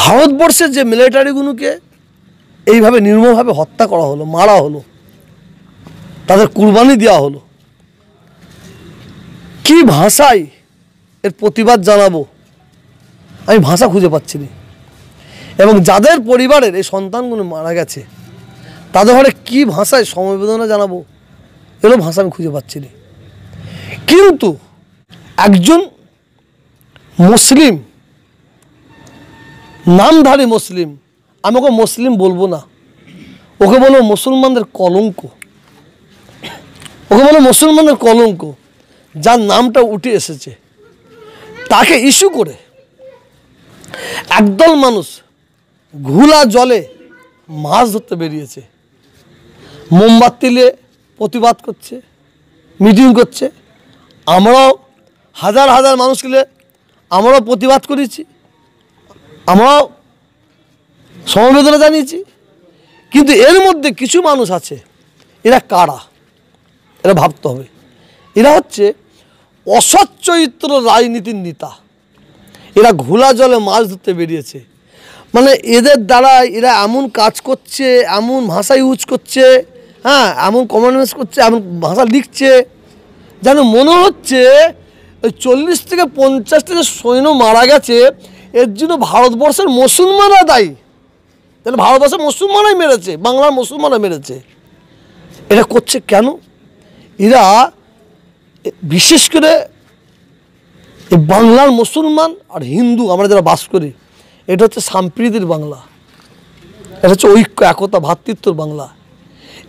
ভারতবর্ষের যে মিলিটারিগুলোকে এইভাবে নির্মভাবে হত্যা করা হলো মারা হলো তাদের কুরবানি দেওয়া হলো কি ভাষায় এর প্রতিবাদ জানাবো আমি ভাষা খুঁজে পাচ্ছি না এবং যাদের পরিবারের এই সন্তানগুলো মারা গেছে তাদের ঘরে কী ভাষায় সমবেদনা জানাবো এরও ভাষা আমি খুঁজে পাচ্ছি না কিন্তু একজন মুসলিম নামধারী মুসলিম আমি ওকে মুসলিম বলবো না ওকে বলো মুসলমানদের কলঙ্ক ওকে বলো মুসলমানদের কলঙ্ক যার নামটা উঠে এসেছে তাকে ইস্যু করে একদল মানুষ ঘুলা জলে মাছ ধরতে বেরিয়েছে মোমবাতি নিয়ে প্রতিবাদ করছে মিটিং করছে আমরাও হাজার হাজার মানুষকে আমরাও প্রতিবাদ করেছি আমরাও সমবেদনা জানিয়েছি কিন্তু এর মধ্যে কিছু মানুষ আছে এরা কারা এরা ভাবতে হবে এরা হচ্ছে অসচ্চরিত্র রাজনীতির নেতা এরা ঘোলা জলে মাছ ধরতে বেরিয়েছে মানে এদের দ্বারা এরা এমন কাজ করছে এমন ভাষা ইউজ করছে হ্যাঁ এমন কমান্ডমেন্স করছে এমন ভাষা লিখছে যেন মনে হচ্ছে ওই চল্লিশ থেকে পঞ্চাশ থেকে সৈন্য মারা গেছে এর জন্য ভারতবর্ষের মুসলমানরা দায়ী তাহলে ভারতবর্ষের মুসলমানরাই মেরেছে বাংলার মুসলমানরা মেরেছে এটা করছে কেন এরা বিশেষ করে বাংলার মুসলমান আর হিন্দু আমরা যারা বাস করি এটা হচ্ছে সাম্প্রীতির বাংলা এটা হচ্ছে ঐক্য একতা ভ্রাতৃত্বর বাংলা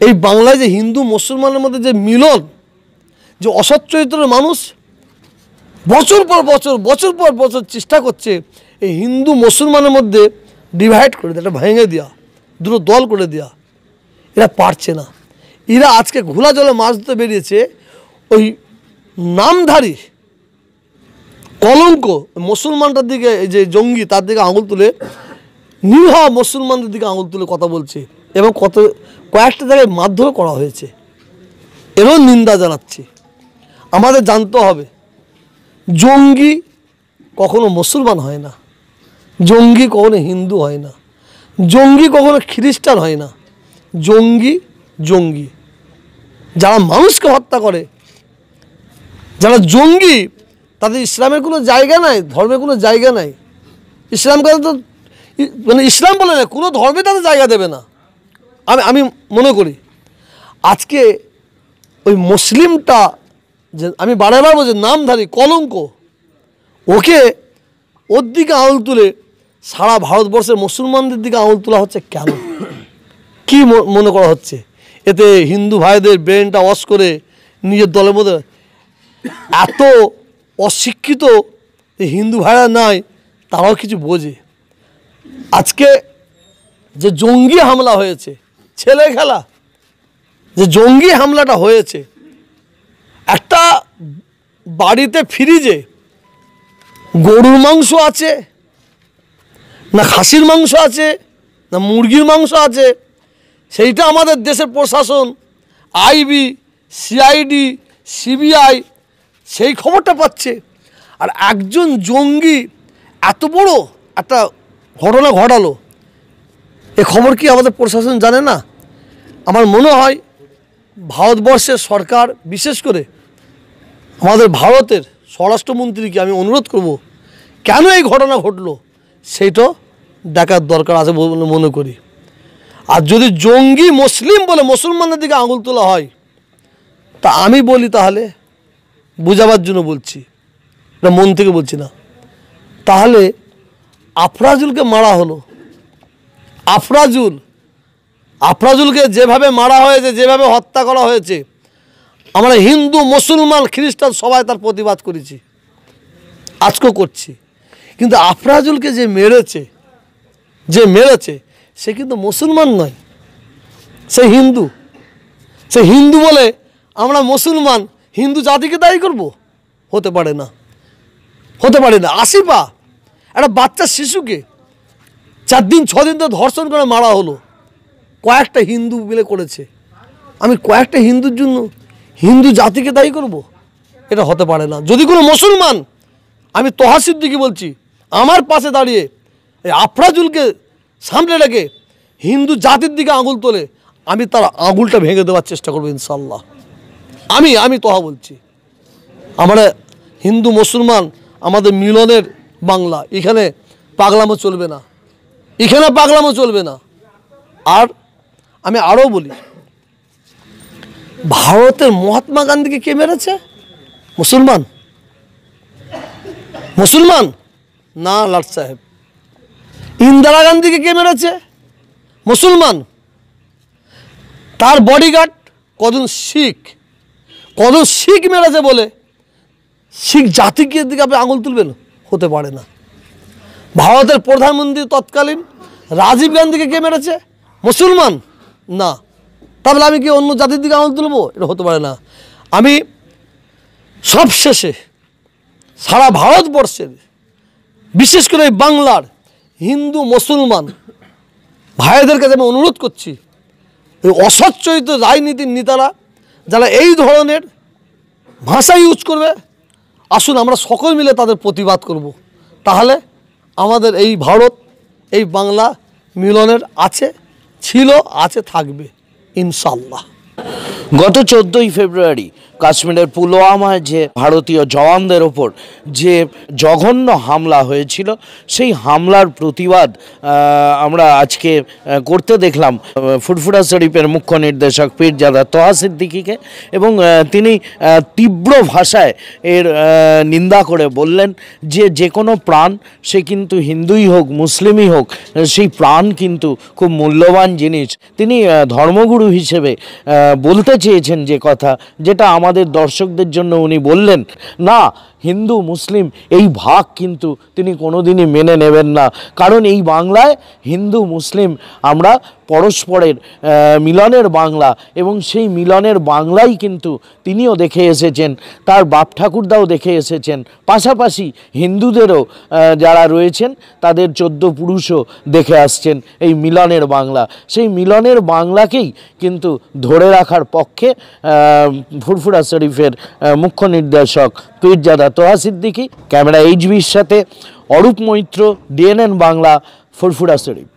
এই বাংলায় যে হিন্দু মুসলমানের মধ্যে যে মিলন যে অসৎ চরিত্রের মানুষ বছর পর বছর বছর পর বছর চেষ্টা করছে এই হিন্দু মুসলমানের মধ্যে ডিভাইড করে দেওয়া এটা ভেঙে দেওয়া দুটো দল করে দেওয়া এরা পারছে না এরা আজকে ঘোলা জলে মাছ ধরতে বেরিয়েছে ওই নামধারী কলঙ্ক মুসলমানটার দিকে যে জঙ্গি তার দিকে আঙুল তুলে নির্ভা মুসলমানদের দিকে আঙুল তুলে কথা বলছে এবং কত কয়েকটা জায়গায় মারধর করা হয়েছে এরও নিন্দা জানাচ্ছি আমাদের জানতে হবে জঙ্গি কখনো মুসলমান হয় না জঙ্গি কখনো হিন্দু হয় না জঙ্গি কখনো খ্রিস্টান হয় না জঙ্গি জঙ্গি যারা মানুষকে হত্যা করে যারা জঙ্গি তাদের ইসলামের কোনো জায়গা নাই ধর্মের কোনো জায়গা নাই ইসলাম কাছে তো মানে ইসলাম বলে না কোনো ধর্মে তাদের জায়গা দেবে না আমি আমি মনে করি আজকে ওই মুসলিমটা যে আমি বারে বারবো যে নামধারী কলঙ্ক ওকে ওর দিকে আল তুলে সারা ভারতবর্ষের মুসলমানদের দিকে আঙুল তোলা হচ্ছে কেন কি মনে করা হচ্ছে এতে হিন্দু ভাইদের ব্রেনটা ওয়াশ করে নিজের দলের মধ্যে এত অশিক্ষিত যে হিন্দু ভাইরা নাই তারাও কিছু বোঝে আজকে যে জঙ্গি হামলা হয়েছে ছেলে খেলা যে জঙ্গি হামলাটা হয়েছে একটা বাড়িতে ফিরিজে গরুর মাংস আছে না খাসির মাংস আছে না মুরগির মাংস আছে সেইটা আমাদের দেশের প্রশাসন আইবি সিআইডি সিবিআই সেই খবরটা পাচ্ছে আর একজন জঙ্গি এত বড় একটা ঘটনা ঘটালো এ খবর কি আমাদের প্রশাসন জানে না আমার মনে হয় ভারতবর্ষের সরকার বিশেষ করে আমাদের ভারতের স্বরাষ্ট্রমন্ত্রীকে আমি অনুরোধ করব কেন এই ঘটনা ঘটলো সেইটা দেখার দরকার আছে বলে মনে করি আর যদি জঙ্গি মুসলিম বলে মুসলমানদের দিকে আঙুল তোলা হয় তা আমি বলি তাহলে বোঝাবার জন্য বলছি না মন থেকে বলছি না তাহলে আফরাজুলকে মারা হলো আফরাজুল আফরাজুলকে যেভাবে মারা হয়েছে যেভাবে হত্যা করা হয়েছে আমরা হিন্দু মুসলমান খ্রিস্টান সবাই তার প্রতিবাদ করেছি আজকেও করছি কিন্তু আফরাজুলকে যে মেরেছে যে মেরেছে সে কিন্তু মুসলমান নয় সে হিন্দু সে হিন্দু বলে আমরা মুসলমান হিন্দু জাতিকে দায়ী করব হতে পারে না হতে পারে না আসিফা একটা বাচ্চা শিশুকে চার দিন ছদিন তো ধর্ষণ করে মারা হলো কয়েকটা হিন্দু মিলে করেছে আমি কয়েকটা হিন্দুর জন্য হিন্দু জাতিকে দায়ী করব এটা হতে পারে না যদি কোনো মুসলমান আমি তহাসিদ্দিকে বলছি আমার পাশে দাঁড়িয়ে এই আফরাজুলকে সামলে রেখে হিন্দু জাতির দিকে আঙুল তোলে আমি তার আঙুলটা ভেঙে দেওয়ার চেষ্টা করবো ইনশাল্লাহ আমি আমি তোহা বলছি আমরা হিন্দু মুসলমান আমাদের মিলনের বাংলা এখানে পাগলামো চলবে না এখানে পাগলামো চলবে না আর আমি আরও বলি ভারতের মহাত্মা গান্ধীকে কে মেরেছে মুসলমান মুসলমান না লাট সাহেব ইন্দিরা গান্ধীকে কে মেরেছে মুসলমান তার বডিগার্ড কজন শিখ কজন শিখ মেরেছে বলে শিখ জাতিকে দিকে আপনি আঙুল তুলবেন হতে পারে না ভারতের প্রধানমন্ত্রী তৎকালীন রাজীব গান্ধীকে কে মেরেছে মুসলমান না তাহলে আমি কি অন্য জাতির দিকে আঙুল তুলবো এটা হতে পারে না আমি সবশেষে সারা ভারতবর্ষের বিশেষ করে বাংলার হিন্দু মুসলমান ভাইদের কাছে আমি অনুরোধ করছি এই অসচ্চরিত রাজনীতির নেতারা যারা এই ধরনের ভাষা ইউজ করবে আসুন আমরা সকল মিলে তাদের প্রতিবাদ করব। তাহলে আমাদের এই ভারত এই বাংলা মিলনের আছে ছিল আছে থাকবে ইনশাল্লাহ গত চোদ্দোই ফেব্রুয়ারি কাশ্মীরের পুলওয়ামায় যে ভারতীয় জওয়ানদের ওপর যে জঘন্য হামলা হয়েছিল সেই হামলার প্রতিবাদ আমরা আজকে করতে দেখলাম ফুরফুরা শরীফের মুখ্য নির্দেশক পীরজাদা তোহা এবং তিনি তীব্র ভাষায় এর নিন্দা করে বললেন যে যে কোনো প্রাণ সে কিন্তু হিন্দুই হোক মুসলিমই হোক সেই প্রাণ কিন্তু খুব মূল্যবান জিনিস তিনি ধর্মগুরু হিসেবে বলতে চেয়েছেন যে কথা যেটা আমার আমাদের দর্শকদের জন্য উনি বললেন না হিন্দু মুসলিম এই ভাগ কিন্তু তিনি কোনোদিনই মেনে নেবেন না কারণ এই বাংলায় হিন্দু মুসলিম আমরা পরস্পরের মিলনের বাংলা এবং সেই মিলনের বাংলাই কিন্তু তিনিও দেখে এসেছেন তার বাপ ঠাকুরদাও দেখে এসেছেন পাশাপাশি হিন্দুদেরও যারা রয়েছেন তাদের চোদ্দ পুরুষও দেখে আসছেন এই মিলনের বাংলা সেই মিলনের বাংলাকেই কিন্তু ধরে রাখার পক্ষে ফুরফুরা শরীফের মুখ্য নির্দেশক পীরজাদা তোহা সিদ্দিকি ক্যামেরা এইচবির সাথে অরূপ মৈত্র ডিএনএন বাংলা ফুরফুরা শরীফ